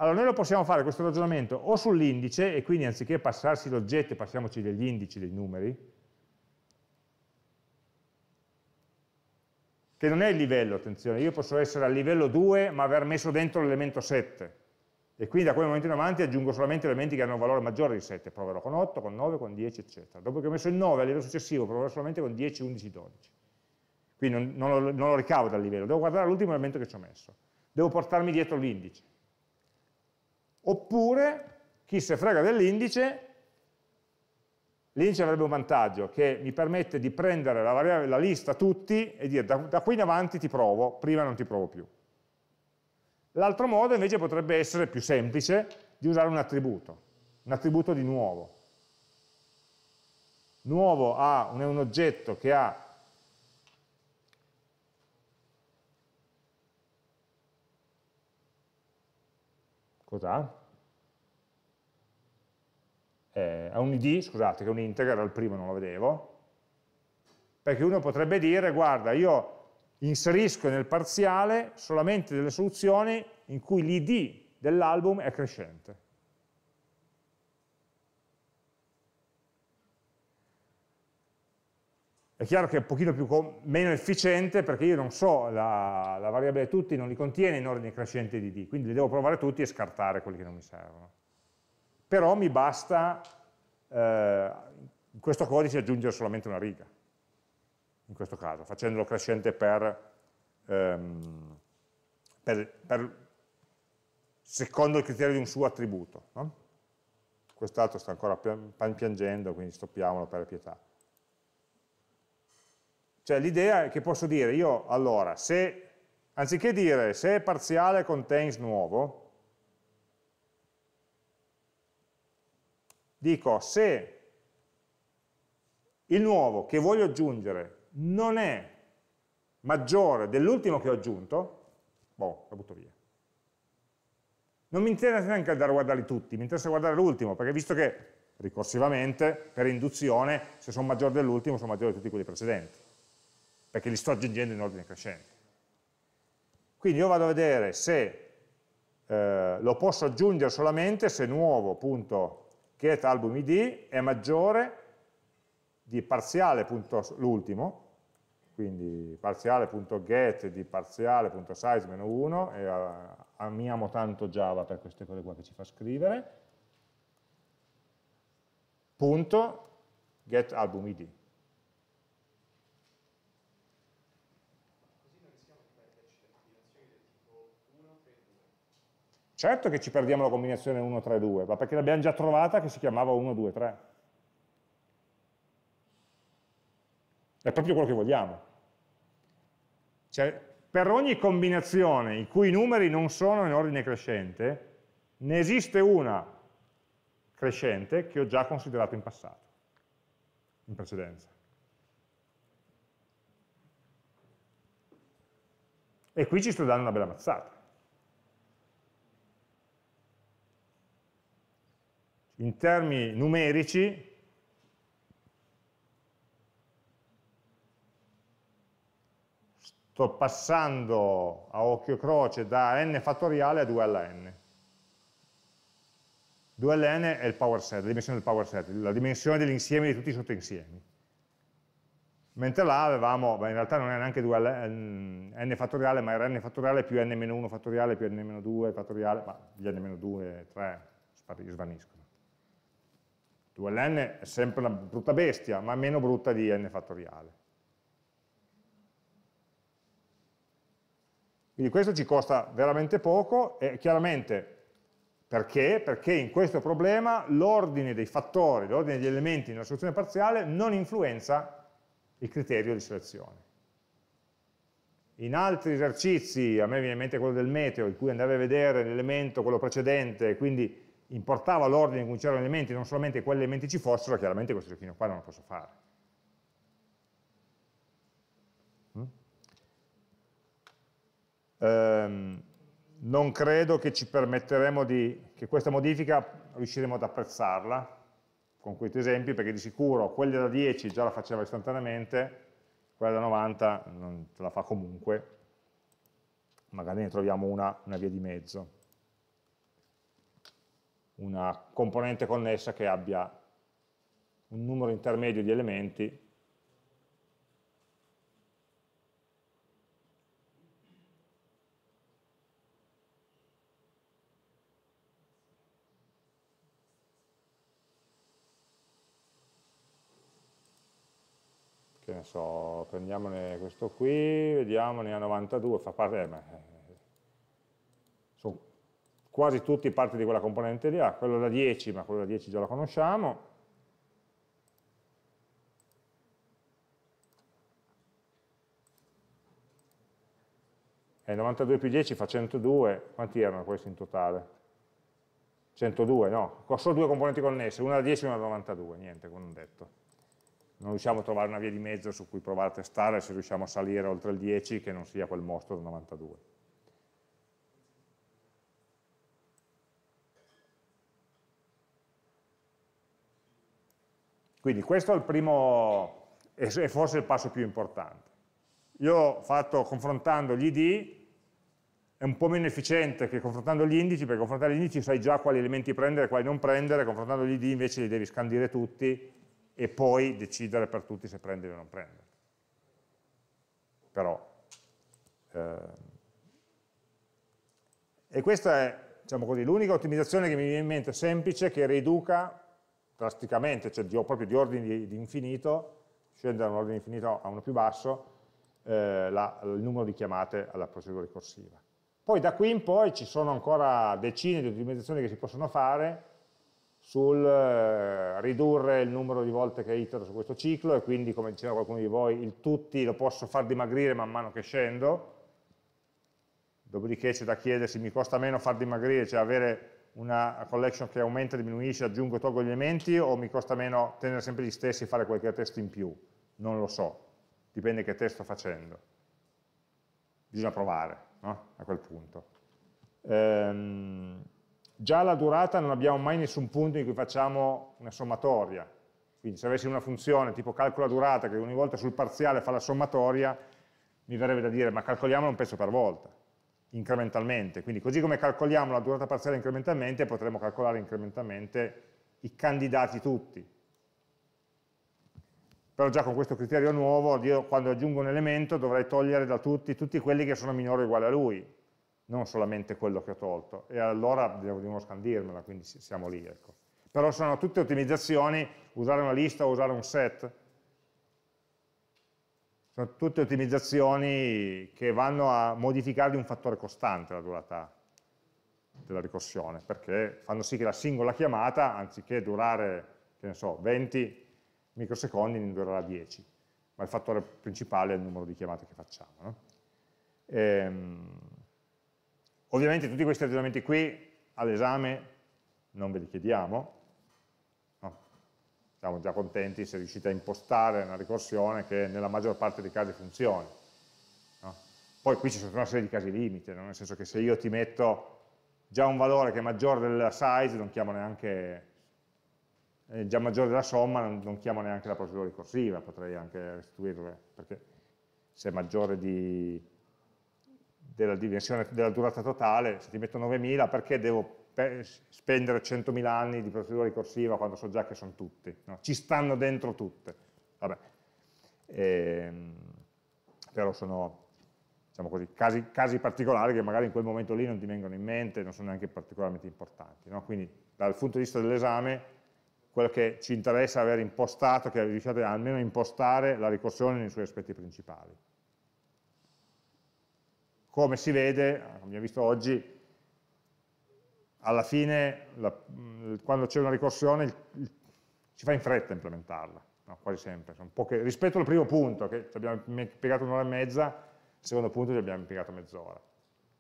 Speaker 1: Allora noi lo possiamo fare questo ragionamento o sull'indice, e quindi anziché passarsi l'oggetto passiamoci degli indici, dei numeri, che non è il livello, attenzione, io posso essere al livello 2 ma aver messo dentro l'elemento 7 e quindi da quel momento in avanti aggiungo solamente elementi che hanno un valore maggiore di 7, proverò con 8, con 9, con 10 eccetera, dopo che ho messo il 9 al livello successivo proverò solamente con 10, 11, 12 quindi non, non, lo, non lo ricavo dal livello, devo guardare l'ultimo elemento che ci ho messo devo portarmi dietro l'indice Oppure, chi se frega dell'indice, l'indice avrebbe un vantaggio che mi permette di prendere la, la lista tutti e dire da, da qui in avanti ti provo, prima non ti provo più. L'altro modo invece potrebbe essere più semplice di usare un attributo, un attributo di nuovo. Nuovo ha un, è un oggetto che ha cos'ha? Eh, ha un id, scusate, che è un integer, al primo non lo vedevo, perché uno potrebbe dire, guarda, io inserisco nel parziale solamente delle soluzioni in cui l'id dell'album è crescente. È chiaro che è un pochino più, meno efficiente perché io non so, la, la variabile tutti non li contiene in ordine crescente di D, quindi li devo provare tutti e scartare quelli che non mi servono. Però mi basta eh, in questo codice aggiungere solamente una riga, in questo caso, facendolo crescente per, ehm, per, per secondo il criterio di un suo attributo. No? Quest'altro sta ancora piangendo, quindi stoppiamolo per pietà. Cioè l'idea è che posso dire io, allora, se, anziché dire se è parziale contains nuovo, dico se il nuovo che voglio aggiungere non è maggiore dell'ultimo che ho aggiunto, boh, lo butto via. Non mi interessa neanche andare a guardarli tutti, mi interessa guardare l'ultimo, perché visto che ricorsivamente, per induzione, se sono maggiore dell'ultimo sono maggiore di tutti quelli precedenti perché li sto aggiungendo in ordine crescente. Quindi io vado a vedere se eh, lo posso aggiungere solamente se nuovo.getAlbumID è maggiore di parziale.l'ultimo, quindi parziale.get di parziale.size-1 e a, eh, amiamo tanto Java per queste cose qua che ci fa scrivere, punto getAlbumID. Certo che ci perdiamo la combinazione 1, 3, 2, ma perché l'abbiamo già trovata che si chiamava 1, 2, 3. È proprio quello che vogliamo. Cioè, per ogni combinazione in cui i numeri non sono in ordine crescente, ne esiste una crescente che ho già considerato in passato, in precedenza. E qui ci sto dando una bella mazzata. in termini numerici sto passando a occhio croce da n fattoriale a 2ln. 2ln è il power set, la dimensione del power set, la dimensione dell'insieme di tutti i sottoinsiemi. Mentre là avevamo, beh, in realtà non era neanche 2L, n fattoriale, ma era n fattoriale più n-1 fattoriale più n-2 fattoriale, ma gli n-2, 3 svaniscono. 2n è sempre una brutta bestia, ma meno brutta di n fattoriale. Quindi questo ci costa veramente poco e chiaramente perché? Perché in questo problema l'ordine dei fattori, l'ordine degli elementi nella soluzione parziale non influenza il criterio di selezione. In altri esercizi, a me viene in mente quello del meteo, in cui andare a vedere l'elemento, quello precedente, quindi importava l'ordine in cui c'erano elementi, non solamente quali elementi ci fossero, chiaramente questo giochino qua non lo posso fare. Mm? Ehm, non credo che ci permetteremo di, che questa modifica riusciremo ad apprezzarla con questi esempi, perché di sicuro quella da 10 già la faceva istantaneamente, quella da 90 non ce la fa comunque, magari ne troviamo una, una via di mezzo una componente connessa che abbia un numero intermedio di elementi che ne so, prendiamone questo qui, vediamo, ne ha 92, fa parte, eh, eh quasi tutti parte di quella componente lì, ah, quello da 10, ma quello da 10 già la conosciamo. E 92 più 10 fa 102, quanti erano questi in totale? 102, no, ho solo due componenti connesse, una da 10 e una da 92, niente, come ho detto. Non riusciamo a trovare una via di mezzo su cui provare a testare se riusciamo a salire oltre il 10 che non sia quel mostro da 92. Quindi questo è il primo e forse il passo più importante. Io ho fatto confrontando gli ID, è un po' meno efficiente che confrontando gli indici, perché confrontando gli indici sai già quali elementi prendere e quali non prendere, confrontando gli ID invece li devi scandire tutti e poi decidere per tutti se prenderli o non prenderli. Però, ehm. E questa è, diciamo l'unica ottimizzazione che mi viene in mente semplice che riduca drasticamente, cioè di, proprio di ordini di, di infinito, scende da un ordine infinito a uno più basso, eh, la, il numero di chiamate alla procedura ricorsiva. Poi da qui in poi ci sono ancora decine di ottimizzazioni che si possono fare sul eh, ridurre il numero di volte che itero su questo ciclo e quindi, come diceva qualcuno di voi, il tutti lo posso far dimagrire man mano che scendo, dopodiché c'è da chiedersi mi costa meno far dimagrire, cioè avere una collection che aumenta, diminuisce, aggiungo, e tolgo gli elementi o mi costa meno tenere sempre gli stessi e fare qualche test in più? Non lo so, dipende che testo sto facendo. Bisogna provare no? a quel punto. Ehm, già la durata non abbiamo mai nessun punto in cui facciamo una sommatoria, quindi se avessi una funzione tipo calcola durata che ogni volta sul parziale fa la sommatoria, mi verrebbe da dire ma calcoliamolo un pezzo per volta incrementalmente. Quindi così come calcoliamo la durata parziale incrementalmente, potremmo calcolare incrementalmente i candidati tutti. Però già con questo criterio nuovo, io quando aggiungo un elemento dovrei togliere da tutti, tutti quelli che sono minori o uguali a lui, non solamente quello che ho tolto. E allora devo di nuovo scandirmela, quindi siamo lì. Ecco. Però sono tutte ottimizzazioni, usare una lista o usare un set, sono tutte ottimizzazioni che vanno a modificare di un fattore costante la durata della ricorsione, perché fanno sì che la singola chiamata, anziché durare, che ne so, 20 microsecondi, ne durerà 10, ma il fattore principale è il numero di chiamate che facciamo. No? Ehm, ovviamente tutti questi ragionamenti qui all'esame non ve li chiediamo, siamo già contenti se riuscite a impostare una ricorsione che nella maggior parte dei casi funzioni. No? Poi qui ci sono una serie di casi limite, no? nel senso che se io ti metto già un valore che è maggiore del size, non chiamo neanche, eh, già maggiore della somma, non, non, chiamo neanche la procedura ricorsiva, potrei anche restituirle, perché se è maggiore di, della dimensione della durata totale, se ti metto 9000, perché devo spendere 100.000 anni di procedura ricorsiva quando so già che sono tutti, no? ci stanno dentro tutte. Vabbè. Ehm, però sono diciamo così, casi, casi, particolari che magari in quel momento lì non ti vengono in mente, non sono neanche particolarmente importanti. No? Quindi dal punto di vista dell'esame quello che ci interessa è aver impostato, che riusciate almeno a impostare la ricorsione nei suoi aspetti principali. Come si vede, abbiamo visto oggi, alla fine, la, quando c'è una ricorsione, il, il, si fa in fretta a implementarla, no? quasi sempre. Poche, rispetto al primo punto, che ci abbiamo impiegato un'ora e mezza, il secondo punto ci abbiamo impiegato mezz'ora.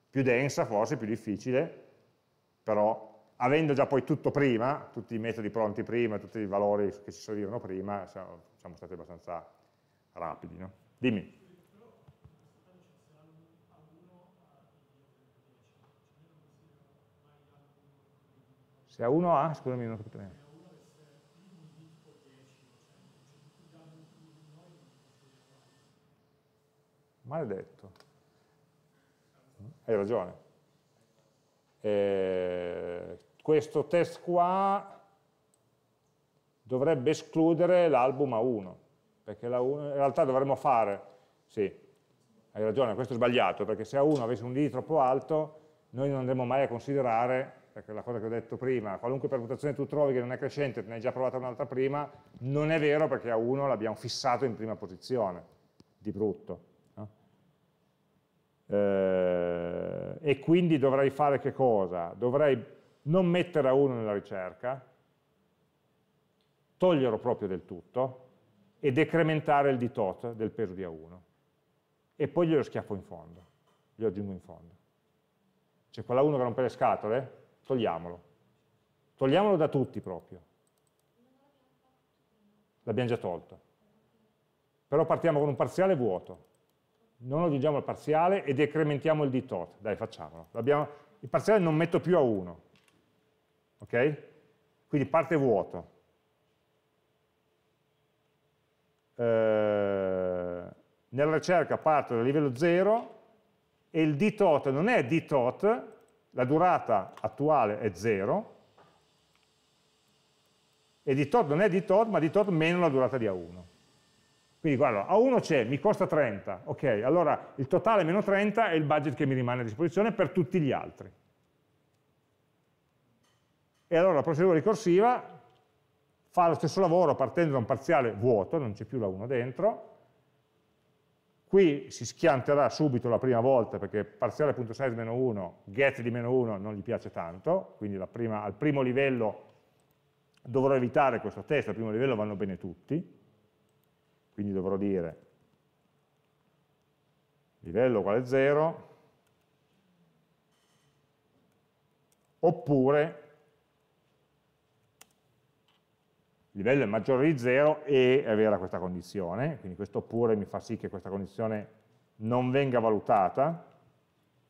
Speaker 1: Più densa forse, più difficile, però avendo già poi tutto prima, tutti i metodi pronti prima, tutti i valori che ci servivano prima, siamo, siamo stati abbastanza rapidi. No? Dimmi. Se A1 ha, scusami, non ho capito niente. Maledetto. Hai ragione. Eh, questo test qua dovrebbe escludere l'album A1, perché A1, in realtà dovremmo fare, sì, hai ragione, questo è sbagliato, perché se A1 avesse un D troppo alto, noi non andremo mai a considerare perché la cosa che ho detto prima, qualunque permutazione tu trovi che non è crescente, ne hai già provata un'altra prima, non è vero perché a 1 l'abbiamo fissato in prima posizione, di brutto. Eh, e quindi dovrei fare che cosa? Dovrei non mettere a 1 nella ricerca, toglierlo proprio del tutto e decrementare il di tot del peso di A1 e poi glielo schiaffo in fondo, glielo aggiungo in fondo. C'è quella 1 che rompe le scatole Togliamolo. Togliamolo da tutti proprio. L'abbiamo già tolto. Però partiamo con un parziale vuoto. Non aggiungiamo il parziale e decrementiamo il di tot. Dai, facciamolo. Il parziale non metto più a 1. Ok? Quindi parte vuoto. Eh, nella ricerca parto dal livello 0 e il di tot non è di tot, la durata attuale è 0 e di tot non è di tot, ma di tot meno la durata di A1. Quindi guarda, A1 c'è, mi costa 30, ok, allora il totale meno 30 è il budget che mi rimane a disposizione per tutti gli altri. E allora la procedura ricorsiva fa lo stesso lavoro partendo da un parziale vuoto, non c'è più la 1 dentro, Qui si schianterà subito la prima volta perché parziale.size meno 1, get di meno 1 non gli piace tanto, quindi prima, al primo livello dovrò evitare questo test, al primo livello vanno bene tutti, quindi dovrò dire livello uguale 0, oppure il livello è maggiore di 0 e è vera questa condizione, quindi questo oppure mi fa sì che questa condizione non venga valutata,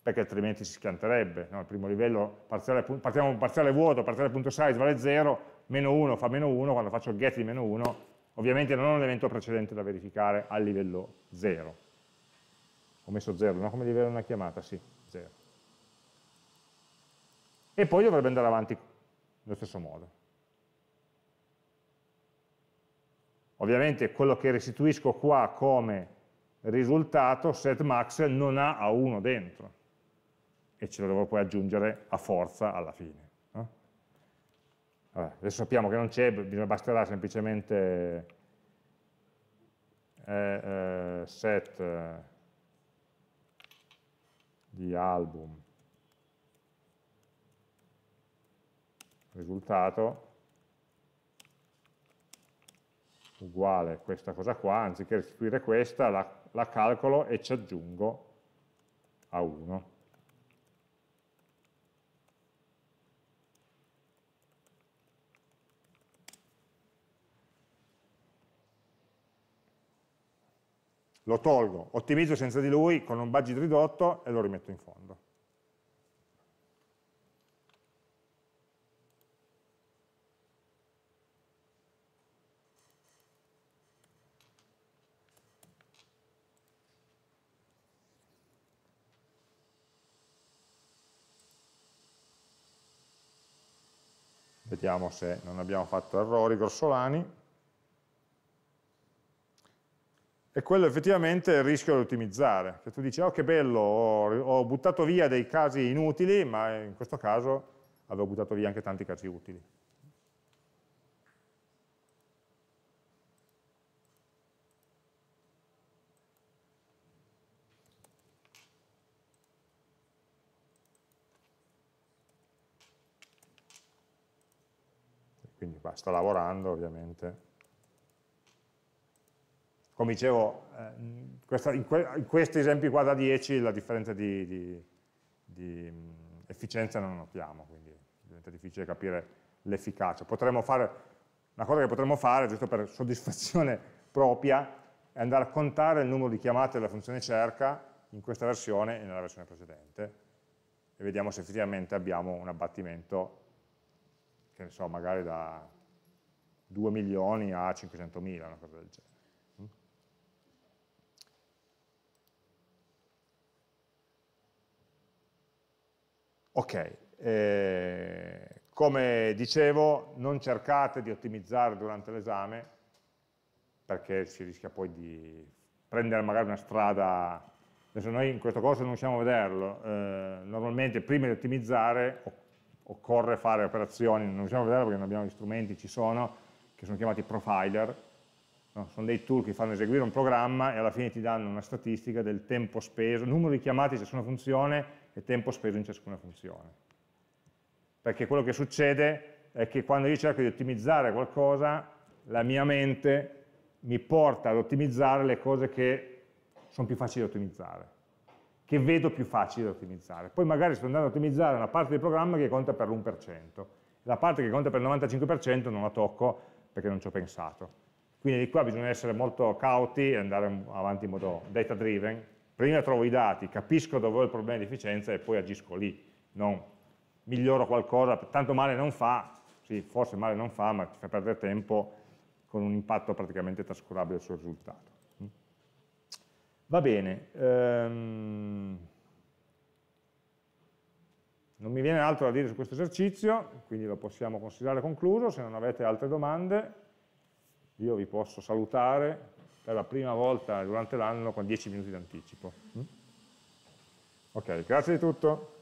Speaker 1: perché altrimenti si schianterebbe. No? Il primo livello, parziale, partiamo da un parziale vuoto, parziale.size vale 0, meno 1 fa meno 1, quando faccio il get di meno 1, ovviamente non ho l'evento precedente da verificare al livello 0. Ho messo 0, no? Come livello una chiamata, sì, 0. E poi dovrebbe andare avanti nello stesso modo. Ovviamente quello che restituisco qua come risultato setMax non ha A1 dentro e ce lo devo poi aggiungere a forza alla fine. Vabbè, adesso sappiamo che non c'è, basterà semplicemente eh, eh, set eh, di album risultato uguale questa cosa qua, anziché restituire questa, la, la calcolo e ci aggiungo a 1. lo tolgo, ottimizzo senza di lui con un budget ridotto e lo rimetto in fondo. vediamo se non abbiamo fatto errori grossolani, e quello effettivamente è il rischio di ottimizzare, che cioè, tu dici, oh che bello, ho, ho buttato via dei casi inutili, ma in questo caso avevo buttato via anche tanti casi utili. sta lavorando ovviamente. Come dicevo, eh, in questi esempi qua da 10 la differenza di, di, di mm, efficienza non notiamo, quindi diventa difficile capire l'efficacia. Potremmo fare, una cosa che potremmo fare, giusto per soddisfazione propria, è andare a contare il numero di chiamate della funzione cerca in questa versione e nella versione precedente e vediamo se effettivamente abbiamo un abbattimento, che ne so, magari da 2 milioni a 500 mila, una cosa del genere. Mm? Ok, eh, come dicevo, non cercate di ottimizzare durante l'esame, perché si rischia poi di prendere magari una strada, adesso noi in questo corso non riusciamo a vederlo, eh, normalmente prima di ottimizzare occorre fare operazioni, non riusciamo a vederlo perché non abbiamo gli strumenti, ci sono, che sono chiamati profiler, no? sono dei tool che fanno eseguire un programma e alla fine ti danno una statistica del tempo speso, numero di chiamate in ciascuna funzione e tempo speso in ciascuna funzione. Perché quello che succede è che quando io cerco di ottimizzare qualcosa, la mia mente mi porta ad ottimizzare le cose che sono più facili da ottimizzare, che vedo più facili da ottimizzare. Poi magari sto andando ad ottimizzare una parte del programma che conta per l'1%, la parte che conta per il 95% non la tocco perché non ci ho pensato. Quindi di qua bisogna essere molto cauti e andare avanti in modo data driven. Prima trovo i dati, capisco dove ho il problema di efficienza e poi agisco lì, non miglioro qualcosa, tanto male non fa, sì, forse male non fa, ma ti fa perdere tempo con un impatto praticamente trascurabile sul risultato. Mm. Va bene. Um... Non mi viene altro da dire su questo esercizio, quindi lo possiamo considerare concluso. Se non avete altre domande, io vi posso salutare per la prima volta durante l'anno con 10 minuti di anticipo. Mm? Ok, grazie di tutto.